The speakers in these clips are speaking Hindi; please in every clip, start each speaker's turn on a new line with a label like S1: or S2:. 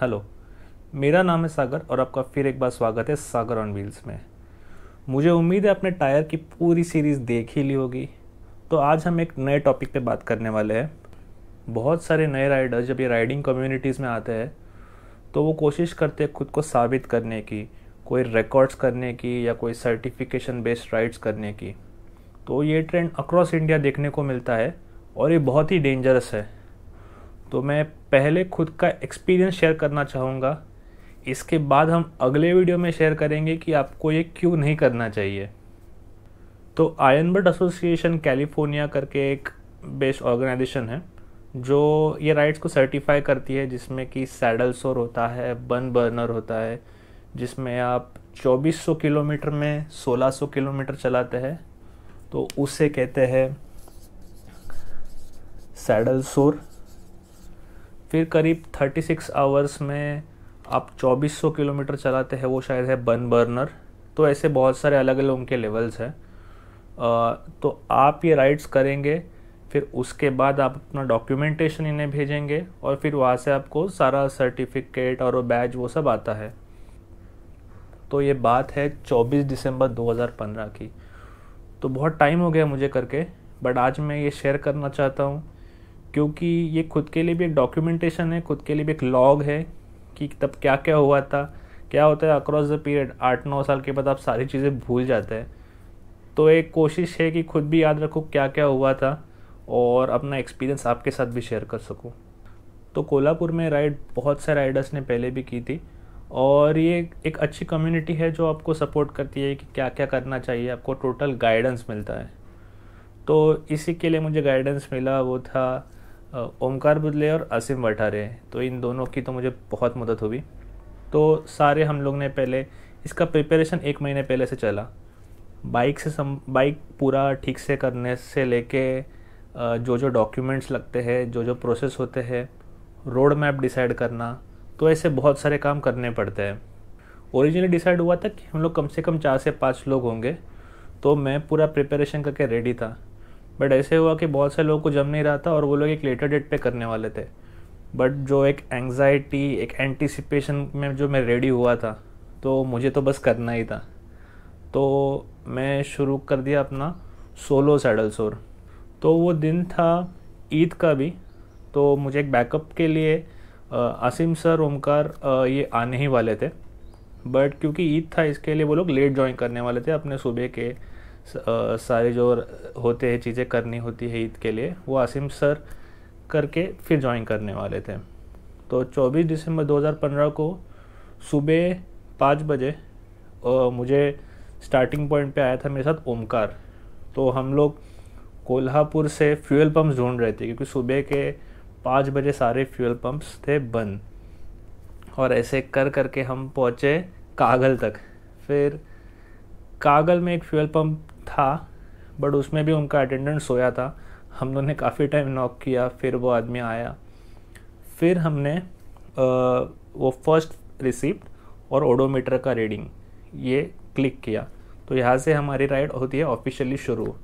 S1: हेलो मेरा नाम है सागर और आपका फिर एक बार स्वागत है सागर ऑन व्हील्स में मुझे उम्मीद है आपने टायर की पूरी सीरीज़ देख ही ली होगी तो आज हम एक नए टॉपिक पे बात करने वाले हैं बहुत सारे नए राइडर्स जब ये राइडिंग कम्युनिटीज़ में आते हैं तो वो कोशिश करते हैं खुद को साबित करने की कोई रिकॉर्ड्स करने की या कोई सर्टिफिकेशन बेस्ड राइड्स करने की तो ये ट्रेंड अक्रॉस इंडिया देखने को मिलता है और ये बहुत ही डेंजरस है तो मैं पहले खुद का एक्सपीरियंस शेयर करना चाहूँगा इसके बाद हम अगले वीडियो में शेयर करेंगे कि आपको ये क्यों नहीं करना चाहिए तो आयन बर्ड एसोसिएशन कैलिफोर्निया करके एक बेस्ड ऑर्गेनाइजेशन है जो ये राइड्स को सर्टिफाई करती है जिसमें कि सैडल सोर होता है बन बर्नर होता है जिसमें आप 2400 किलोमीटर में 1600 किलोमीटर चलाते हैं तो उसे कहते हैं सैडल सोर फिर करीब 36 आवर्स में आप 2400 किलोमीटर चलाते हैं वो शायद है बन बर्नर तो ऐसे बहुत सारे अलग अलग उनके लेवल्स हैं तो आप ये राइड्स करेंगे फिर उसके बाद आप अपना डॉक्यूमेंटेशन इन्हें भेजेंगे और फिर वहाँ से आपको सारा सर्टिफिकेट और वो बैज वो सब आता है तो ये बात है 24 दिसंबर 2015 की तो बहुत टाइम हो गया मुझे करके बट आज मैं ये शेयर करना चाहता हूँ क्योंकि ये खुद के लिए भी एक डॉक्यूमेंटेशन है खुद के लिए भी एक लॉग है कि तब क्या क्या हुआ था क्या होता है अक्रॉस द पीरियड आठ नौ साल के बाद आप सारी चीज़ें भूल जाते हैं तो एक कोशिश है कि खुद भी याद रखो क्या क्या हुआ था और अपना एक्सपीरियंस आपके साथ भी शेयर कर सकूँ तो कोल्हापुर में राइड बहुत से राइडर्स ने पहले भी की थी और ये एक अच्छी कम्युनिटी है जो आपको सपोर्ट करती है कि क्या क्या करना चाहिए आपको टोटल गाइडेंस मिलता है तो इसी के लिए मुझे गाइडेंस मिला वो था ओमकार बुदले और असीम वठारे तो इन दोनों की तो मुझे बहुत मदद हुई तो सारे हम लोग ने पहले इसका प्रिपरेशन एक महीने पहले से चला बाइक से सम बाइक पूरा ठीक से करने से लेके जो जो डॉक्यूमेंट्स लगते हैं जो जो प्रोसेस होते हैं रोड मैप डिसाइड करना तो ऐसे बहुत सारे काम करने पड़ते हैं ओरिजिनली डिसाइड हुआ था कि हम लोग कम से कम चार से पाँच लोग होंगे तो मैं पूरा प्रिपरेशन करके रेडी था बट ऐसे हुआ कि बहुत से लोगों को जम नहीं रहा था और वो लोग एक लेटर डेट पे करने वाले थे बट जो एक एंगजाइटी एक एंटिसिपेशन में जो मैं रेडी हुआ था तो मुझे तो बस करना ही था तो मैं शुरू कर दिया अपना सोलो सैडल सोर तो वो दिन था ईद का भी तो मुझे एक बैकअप के लिए आसिम सर ओमकार ये आने ही वाले थे बट क्योंकि ईद था इसके लिए वो लोग लेट ज्वाइन करने वाले थे अपने सुबह के सारे जो होते हैं चीज़ें करनी होती है ईद के लिए वो आसिम सर करके फिर ज्वाइन करने वाले थे तो 24 दिसंबर 2015 को सुबह पाँच बजे मुझे स्टार्टिंग पॉइंट पे आया था मेरे साथ ओमकार तो हम लोग कोल्हापुर से फ्यूल पम्प ढूंढ रहे थे क्योंकि सुबह के पाँच बजे सारे फ्यूल पम्प्स थे बंद और ऐसे कर करके हम पहुँचे कागल तक फिर कागल में एक फ्यूल पंप था बट उसमें भी उनका अटेंडेंट सोया था हम लोगों ने काफ़ी टाइम नॉक किया फिर वो आदमी आया फिर हमने आ, वो फर्स्ट रिसिप्ट और ओडोमीटर का रीडिंग ये क्लिक किया तो यहाँ से हमारी राइड होती है ऑफिशियली शुरू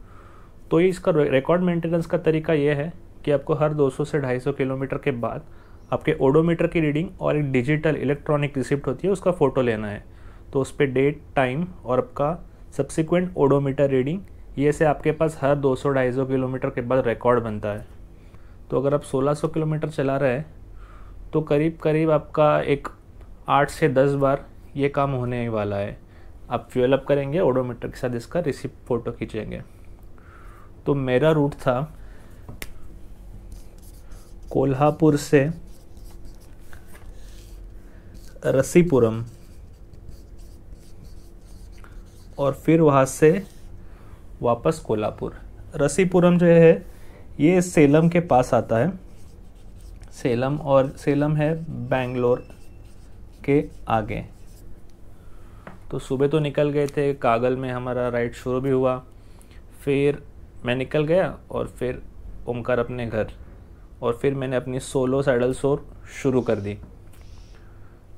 S1: तो ये इसका रिकॉर्ड मेंटेनेंस का तरीका ये है कि आपको हर 200 से 250 किलोमीटर के बाद आपके ओडोमीटर की रीडिंग और एक डिजिटल इलेक्ट्रॉनिक रिसिप्ट होती है उसका फ़ोटो लेना है तो उस पर डेट टाइम और आपका सब्सिक्वेंट ओडोमीटर रीडिंग ये से आपके पास हर 200-250 किलोमीटर के बाद रिकॉर्ड बनता है तो अगर आप 1600 किलोमीटर चला रहे हैं तो करीब करीब आपका एक आठ से दस बार ये काम होने वाला है आप फ्यूल अप करेंगे ओडोमीटर के साथ इसका रिसिप्ट फ़ोटो खींचेंगे तो मेरा रूट था कोल्हापुर से रसीपुरम और फिर वहाँ से वापस कोल्हापुर रसीपुरम जो है ये सेलम के पास आता है सेलम और सेलम है बैंगलोर के आगे तो सुबह तो निकल गए थे कागल में हमारा राइड शुरू भी हुआ फिर मैं निकल गया और फिर ओमकार अपने घर और फिर मैंने अपनी सोलो सैडल सोर शुरू कर दी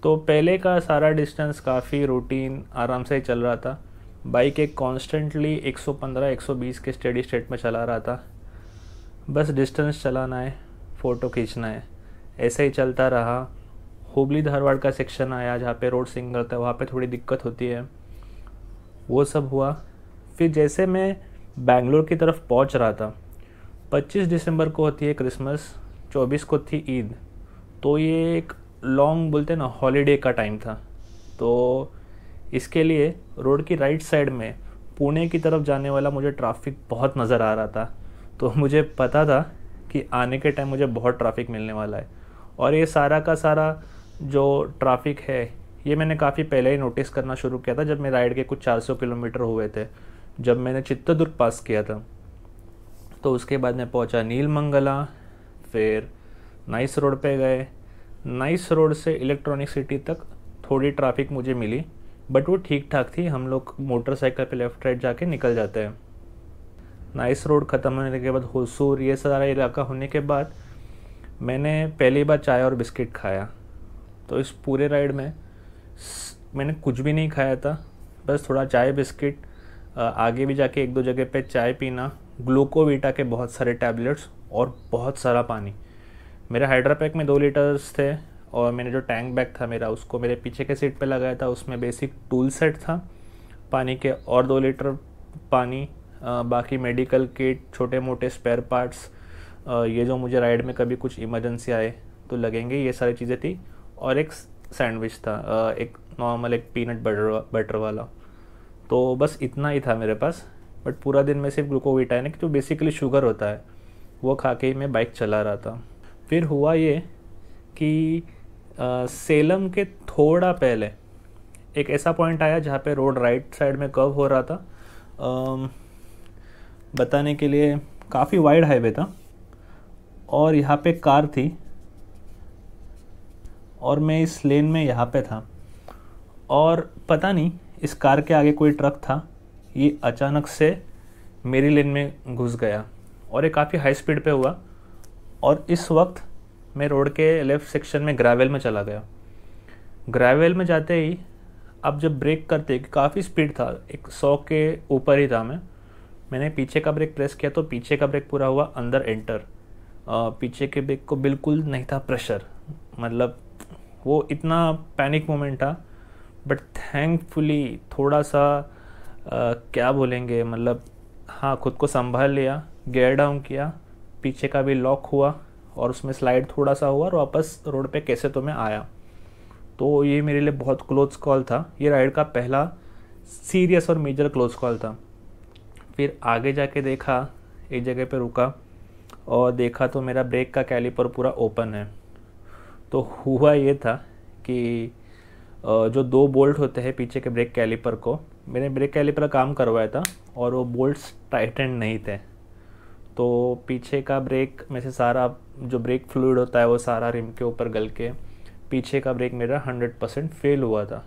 S1: तो पहले का सारा डिस्टेंस काफ़ी रूटीन आराम से चल रहा था बाइक एक कॉन्स्टेंटली 115-120 के स्टेडी स्टेट में चला रहा था बस डिस्टेंस चलाना है फ़ोटो खींचना है ऐसे ही चलता रहा हुबली धारवाड़ का सेक्शन आया जहाँ पे रोड सिंगल था वहाँ पे थोड़ी दिक्कत होती है वो सब हुआ फिर जैसे मैं बैंगलोर की तरफ पहुँच रहा था 25 दिसंबर को होती है क्रिसमस 24 को थी ईद तो ये एक लॉन्ग बोलते ना हॉलीडे का टाइम था तो इसके लिए रोड की राइट साइड में पुणे की तरफ जाने वाला मुझे ट्रैफिक बहुत नज़र आ रहा था तो मुझे पता था कि आने के टाइम मुझे बहुत ट्रैफिक मिलने वाला है और ये सारा का सारा जो ट्रैफिक है ये मैंने काफ़ी पहले ही नोटिस करना शुरू किया था जब मैं राइड के कुछ 400 किलोमीटर हुए थे जब मैंने चित्तदुर्ग पास किया था तो उसके बाद मैं पहुंचा नीलमंगला फिर नाइस रोड पे गए नाइस रोड से इलेक्ट्रॉनिक सिटी तक थोड़ी ट्रैफिक मुझे मिली बट वो ठीक ठाक थी हम लोग मोटरसाइकिल पे लेफ्ट राइट जाके निकल जाते हैं नाइस रोड ख़त्म होने के बाद होसूर ये सारा इलाका होने के बाद मैंने पहली बार चाय और बिस्किट खाया तो इस पूरे राइड में मैंने कुछ भी नहीं खाया था बस थोड़ा चाय बिस्किट आगे भी जाके एक दो जगह पे चाय पीना ग्लूकोविटा के बहुत सारे टैबलेट्स और बहुत सारा पानी मेरे हाइड्रा पैक में दो लीटर्स थे और मैंने जो टैंक बैग था मेरा उसको मेरे पीछे के सीट पे लगाया था उसमें बेसिक टूल सेट था पानी के और दो लीटर पानी आ, बाकी मेडिकल किट छोटे मोटे स्पेयर पार्ट्स आ, ये जो मुझे राइड में कभी कुछ इमरजेंसी आए तो लगेंगे ये सारी चीज़ें थी और एक सैंडविच था आ, एक नॉर्मल एक पीनट बटर बटर वाला तो बस इतना ही था मेरे पास बट पूरा दिन मैं सिर्फ ग्लूकोविटाइन जो बेसिकली शुगर होता है वो खा के ही मैं बाइक चला रहा था फिर हुआ ये कि सेलम के थोड़ा पहले एक ऐसा पॉइंट आया जहाँ पे रोड राइट साइड में कर्व हो रहा था आ, बताने के लिए काफ़ी वाइड हाईवे था और यहाँ पे कार थी और मैं इस लेन में यहाँ पे था और पता नहीं इस कार के आगे कोई ट्रक था ये अचानक से मेरी लेन में घुस गया और ये काफ़ी हाई स्पीड पे हुआ और इस वक्त मैं रोड के लेफ्ट सेक्शन में ग्रेवल में चला गया ग्रेवल में जाते ही अब जब ब्रेक करते काफ़ी स्पीड था एक सौ के ऊपर ही था मैं मैंने पीछे का ब्रेक प्रेस किया तो पीछे का ब्रेक पूरा हुआ अंदर एंटर आ, पीछे के ब्रेक को बिल्कुल नहीं था प्रेशर मतलब वो इतना पैनिक मोमेंट था बट थैंकफुली थोड़ा सा आ, क्या बोलेंगे मतलब हाँ खुद को संभाल लिया गेयर डाउन किया पीछे का भी लॉक हुआ और उसमें स्लाइड थोड़ा सा हुआ और वापस रोड पे कैसे तो मैं आया तो ये मेरे लिए बहुत क्लोज कॉल था ये राइड का पहला सीरियस और मेजर क्लोज कॉल था फिर आगे जाके देखा एक जगह पे रुका और देखा तो मेरा ब्रेक का कैलिपर पूरा ओपन है तो हुआ ये था कि जो दो बोल्ट होते हैं पीछे के ब्रेक कैलिपर को मैंने ब्रेक कैलिपर काम करवाया था और वो बोल्ट्स टाइटेंड नहीं थे तो पीछे का ब्रेक में से सारा जो ब्रेक फ्लूड होता है वो सारा रिम के ऊपर गल के पीछे का ब्रेक मेरा हंड्रेड परसेंट फेल हुआ था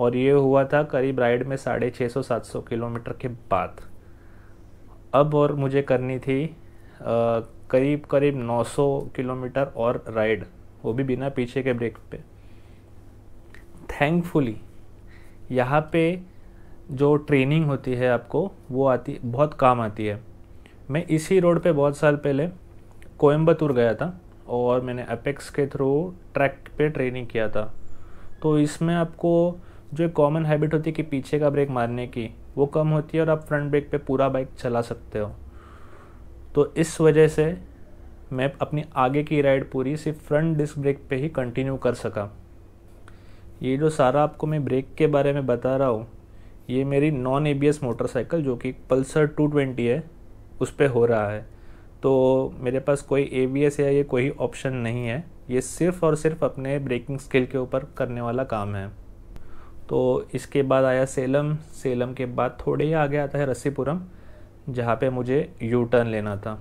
S1: और ये हुआ था करीब राइड में साढ़े छः सौ सात सौ किलोमीटर के बाद अब और मुझे करनी थी आ, करीब करीब सौ किलोमीटर और राइड वो भी बिना पीछे के ब्रेक पे थैंकफुली यहाँ पे जो ट्रेनिंग होती है आपको वो आती बहुत काम आती है मैं इसी रोड पे बहुत साल पहले कोयम्बतूर गया था और मैंने अपेक्स के थ्रू ट्रैक पे ट्रेनिंग किया था तो इसमें आपको जो एक कॉमन हैबिट होती है कि पीछे का ब्रेक मारने की वो कम होती है और आप फ्रंट ब्रेक पे पूरा बाइक चला सकते हो तो इस वजह से मैं अपनी आगे की राइड पूरी सिर्फ फ्रंट डिस्क ब्रेक पे ही कंटिन्यू कर सका ये जो सारा आपको मैं ब्रेक के बारे में बता रहा हूँ ये मेरी नॉन ए मोटरसाइकिल जो कि पल्सर 220 है उस पर हो रहा है तो मेरे पास कोई ए बी एस या ये कोई ऑप्शन नहीं है ये सिर्फ़ और सिर्फ अपने ब्रेकिंग स्किल के ऊपर करने वाला काम है तो इसके बाद आया सेलम सेलम के बाद थोड़े ही आगे आता है रस्सीपुरम जहाँ पे मुझे यू टर्न लेना था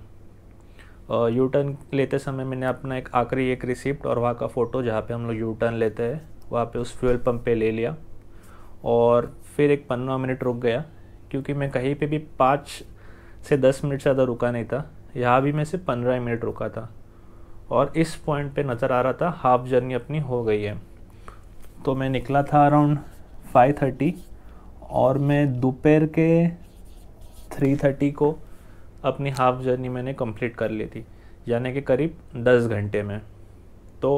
S1: यू टर्न लेते समय मैंने अपना एक आखिरी एक रिसिप्ट और वहाँ का फ़ोटो जहाँ पे हम लोग यू टर्न लेते हैं वहाँ पे उस फ्यूल पंप पे ले लिया और फिर एक पंद्रह मिनट रुक गया क्योंकि मैं कहीं पे भी पाँच से दस मिनट ज़्यादा रुका नहीं था यहाँ भी मैं सिर्फ पंद्रह मिनट रुका था और इस पॉइंट पे नज़र आ रहा था हाफ जर्नी अपनी हो गई है तो मैं निकला था अराउंड फाइव थर्टी और मैं दोपहर के थ्री थर्टी को अपनी हाफ जर्नी मैंने कंप्लीट कर ली थी यानी कि करीब दस घंटे में तो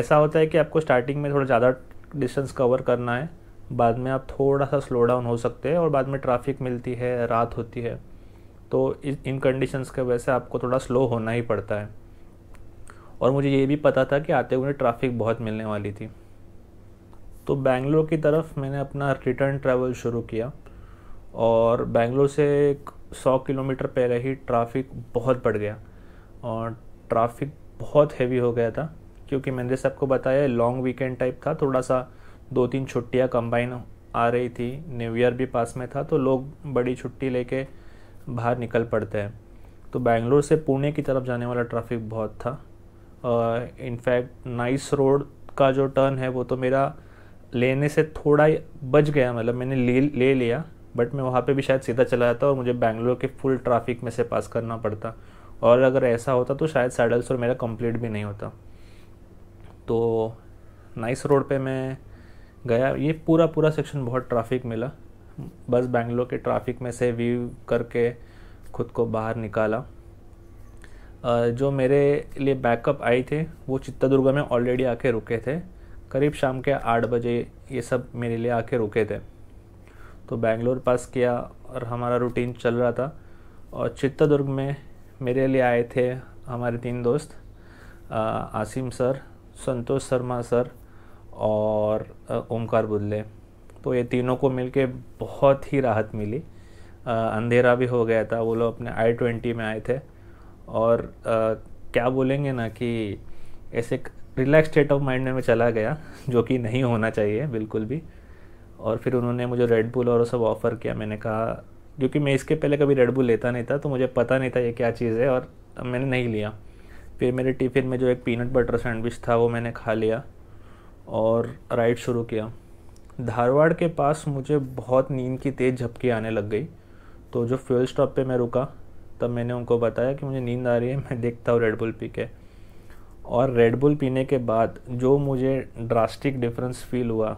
S1: ऐसा होता है कि आपको स्टार्टिंग में थोड़ा ज़्यादा डिस्टेंस कवर करना है बाद में आप थोड़ा सा स्लो डाउन हो सकते हैं और बाद में ट्रैफिक मिलती है रात होती है तो इन कंडीशंस वजह से आपको थोड़ा स्लो होना ही पड़ता है और मुझे ये भी पता था कि आते हुए ट्रैफिक बहुत मिलने वाली थी तो बैंगलोर की तरफ मैंने अपना रिटर्न ट्रैवल शुरू किया और बैंगलोर से एक सौ किलोमीटर पहले ही ट्रैफिक बहुत बढ़ गया और ट्रैफिक बहुत हैवी हो गया था क्योंकि मैंने जैसे आपको बताया लॉन्ग वीकेंड टाइप था थोड़ा सा दो तीन छुट्टियाँ कंबाइन आ रही थी न्यू ईयर भी पास में था तो लोग बड़ी छुट्टी लेके बाहर निकल पड़ते हैं तो बैंगलोर से पुणे की तरफ जाने वाला ट्रैफिक बहुत था इनफैक्ट नाइस रोड का जो टर्न है वो तो मेरा लेने से थोड़ा ही बच गया मतलब मैंने ले ले लिया बट मैं वहाँ पे भी शायद सीधा चला जाता और मुझे बैंगलोर के फुल ट्रैफिक में से पास करना पड़ता और अगर ऐसा होता तो शायद सैडल्स और मेरा कंप्लीट भी नहीं होता तो नाइस रोड पे मैं गया ये पूरा पूरा सेक्शन बहुत ट्रैफिक मिला बस बैंगलोर के ट्रैफिक में से वीव करके खुद को बाहर निकाला जो मेरे लिए बैकअप आए थे वो चित्तदुर्गा में ऑलरेडी आके रुके थे करीब शाम के आठ बजे ये सब मेरे लिए आके रुके थे तो बैंगलोर पास किया और हमारा रूटीन चल रहा था और चित्तदुर्ग में मेरे लिए आए थे हमारे तीन दोस्त आसिम सर संतोष शर्मा सर और ओमकार बुदले तो ये तीनों को मिल बहुत ही राहत मिली आ, अंधेरा भी हो गया था वो लोग अपने आई ट्वेंटी में आए थे और आ, क्या बोलेंगे ना कि ऐसे रिलैक्स स्टेट ऑफ माइंड में चला गया जो कि नहीं होना चाहिए बिल्कुल भी और फिर उन्होंने मुझे रेड बुल और सब ऑफ़र किया मैंने कहा क्योंकि मैं इसके पहले कभी रेड बुल लेता नहीं था तो मुझे पता नहीं था ये क्या चीज़ है और मैंने नहीं लिया फिर मेरे टिफ़िन में जो एक पीनट बटर सैंडविच था वो मैंने खा लिया और राइड शुरू किया धारवाड़ के पास मुझे बहुत नींद की तेज़ झपकी आने लग गई तो जो फ्यूल स्टॉप पे मैं रुका तब मैंने उनको बताया कि मुझे नींद आ रही है मैं देखता हूँ रेडबुल पी के और रेडबुल पीने के बाद जो मुझे ड्रास्टिक डिफरेंस फील हुआ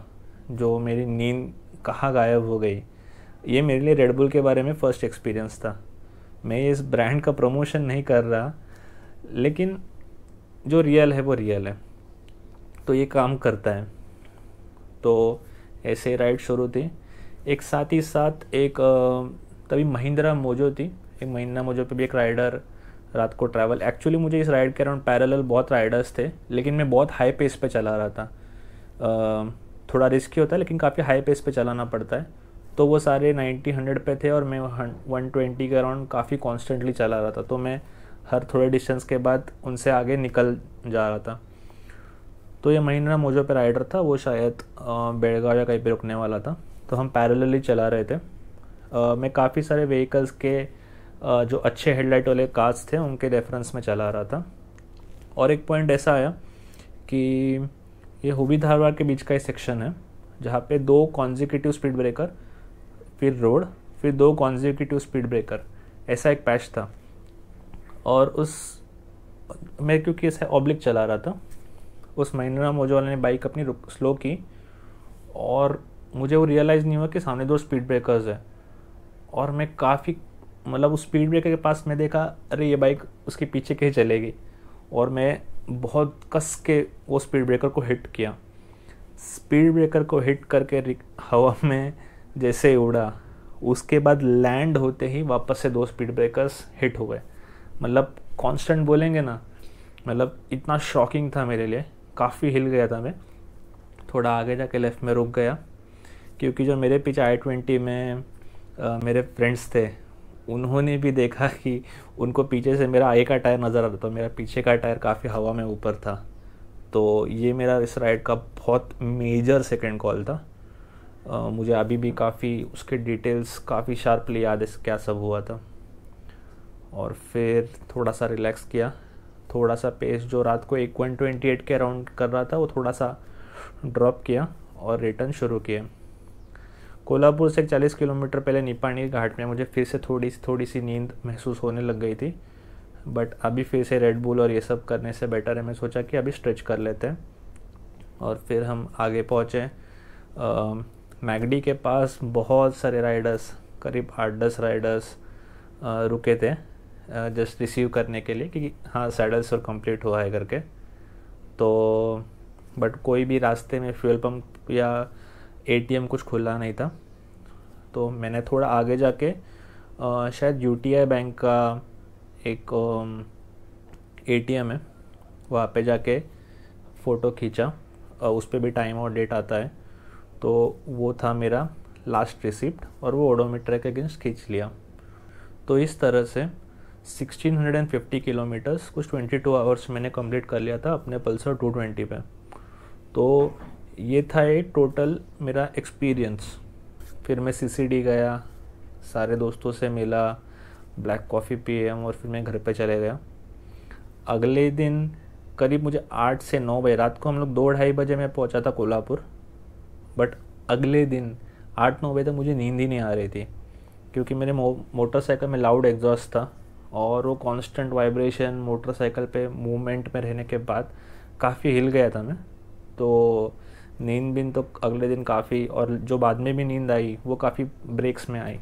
S1: जो मेरी नींद कहाँ गायब हो गई ये मेरे लिए रेडबुल के बारे में फ़र्स्ट एक्सपीरियंस था मैं इस ब्रांड का प्रमोशन नहीं कर रहा लेकिन जो रियल है वो रियल है तो ये काम करता है तो ऐसे राइड शुरू थी एक साथ ही साथ एक तभी महिंद्रा मोजो थी एक महिंद्रा मोजो पे भी एक राइडर रात को ट्रैवल एक्चुअली मुझे इस राइड के अराउंड पैरेलल बहुत राइडर्स थे लेकिन मैं बहुत हाई पेस पे चला रहा था थोड़ा रिस्की होता है लेकिन काफ़ी हाई पेस पे चलाना पड़ता है तो वो सारे नाइन्टी हंड्रेड पे थे और मैं वन ट्वेंटी के अराउंड काफ़ी कॉन्स्टेंटली चला रहा था तो मैं हर थोड़े डिस्टेंस के बाद उनसे आगे निकल जा रहा था तो ये महिंद्रा मोजो पे राइडर था वो शायद बेड़गांव या कहीं पे रुकने वाला था तो हम पैरेलली चला रहे थे आ, मैं काफ़ी सारे व्हीकल्स के आ, जो अच्छे हेडलाइट वाले कार्स थे उनके रेफरेंस में चला रहा था और एक पॉइंट ऐसा आया कि ये हुबी धारवाड़ के बीच का एक सेक्शन है जहाँ पे दो कॉन्जिक्यूटिव स्पीड ब्रेकर फिर रोड फिर दो कॉन्जिक्यूटिव स्पीड ब्रेकर ऐसा एक पैच था और उस मैं क्योंकि ऐसा ऑब्लिक चला रहा था उस महिंद्रा मोजो वाले ने बाइक अपनी स्लो की और मुझे वो रियलाइज़ नहीं हुआ कि सामने दो स्पीड ब्रेकर्स है और मैं काफ़ी मतलब उस स्पीड ब्रेकर के पास मैं देखा अरे ये बाइक उसके पीछे कहीं चलेगी और मैं बहुत कस के वो स्पीड ब्रेकर को हिट किया स्पीड ब्रेकर को हिट करके हवा में जैसे उड़ा उसके बाद लैंड होते ही वापस से दो स्पीड ब्रेकर्स हिट हो गए मतलब कांस्टेंट बोलेंगे ना मतलब इतना शॉकिंग था मेरे लिए काफ़ी हिल गया था मैं थोड़ा आगे जाके लेफ़्ट में रुक गया क्योंकि जो मेरे पीछे आई ट्वेंटी में आ, मेरे फ्रेंड्स थे उन्होंने भी देखा कि उनको पीछे से मेरा आगे का टायर नज़र आ रहा था मेरा पीछे का टायर काफ़ी हवा में ऊपर था तो ये मेरा इस राइड का बहुत मेजर सेकेंड कॉल था आ, मुझे अभी भी काफ़ी उसके डिटेल्स काफ़ी शार्पली याद है क्या सब हुआ था और फिर थोड़ा सा रिलैक्स किया थोड़ा सा पेस जो रात को एक वन ट्वेंटी एट के अराउंड कर रहा था वो थोड़ा सा ड्रॉप किया और रिटर्न शुरू किया कोल्हापुर से 40 किलोमीटर पहले निपाणी घाट में मुझे फिर से थोड़ी सी थोड़ी सी नींद महसूस होने लग गई थी बट अभी फिर से रेड बुल और ये सब करने से बेटर है मैं सोचा कि अभी स्ट्रेच कर लेते हैं और फिर हम आगे पहुँचे मैगडी के पास बहुत सारे राइडर्स करीब आठ दस राइडर्स रुके थे जस्ट रिसीव करने के लिए कि हाँ सैडल्स सर कंप्लीट हुआ है करके तो बट कोई भी रास्ते में फ्यूल पंप या एटीएम कुछ खुला नहीं था तो मैंने थोड़ा आगे जाके आ, शायद यूटीआई बैंक का एक एटीएम है वहाँ पे जाके फ़ोटो खींचा उस पर भी टाइम और डेट आता है तो वो था मेरा लास्ट रिसिप्ट और वो ओडोमीटर के अगेंस्ट खींच लिया तो इस तरह से 1650 किलोमीटर्स कुछ 22 आवर्स मैंने कंप्लीट कर लिया था अपने पल्सर 220 पे तो ये था ये टोटल मेरा एक्सपीरियंस फिर मैं सीसीडी गया सारे दोस्तों से मिला ब्लैक कॉफ़ी पिए हम और फिर मैं घर पे चले गया अगले दिन करीब मुझे आठ से नौ बजे रात को हम लोग दो ढाई बजे मैं पहुंचा था कोल्हापुर बट अगले दिन आठ नौ बजे तक मुझे नींद ही नहीं आ रही थी क्योंकि मेरे मो, मोटरसाइकिल में लाउड एग्जॉस्ट था और वो कांस्टेंट वाइब्रेशन मोटरसाइकिल पे मूवमेंट में रहने के बाद काफ़ी हिल गया था मैं तो नींद बिन तो अगले दिन काफ़ी और जो बाद में भी नींद आई वो काफ़ी ब्रेक्स में आई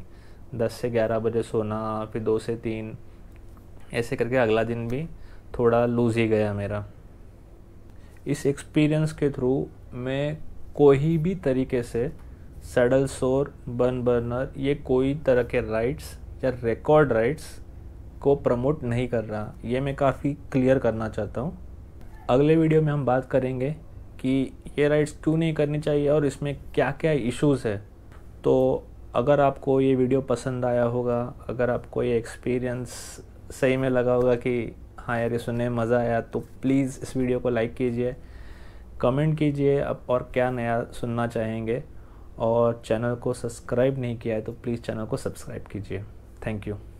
S1: दस से ग्यारह बजे सोना फिर दो से तीन ऐसे करके अगला दिन भी थोड़ा लूज ही गया मेरा इस एक्सपीरियंस के थ्रू मैं कोई भी तरीके से सडल शोर बर्न बर्नर ये कोई तरह के राइट्स या रिकॉर्ड राइट्स को प्रमोट नहीं कर रहा ये मैं काफ़ी क्लियर करना चाहता हूँ अगले वीडियो में हम बात करेंगे कि ये राइट्स क्यों नहीं करनी चाहिए और इसमें क्या क्या इश्यूज़ है तो अगर आपको ये वीडियो पसंद आया होगा अगर आपको ये एक्सपीरियंस सही में लगा होगा कि हाँ यार ये सुनने में मज़ा आया तो प्लीज़ इस वीडियो को लाइक कीजिए कमेंट कीजिए आप और क्या नया सुनना चाहेंगे और चैनल को सब्सक्राइब नहीं किया है तो प्लीज़ चैनल को सब्सक्राइब कीजिए थैंक यू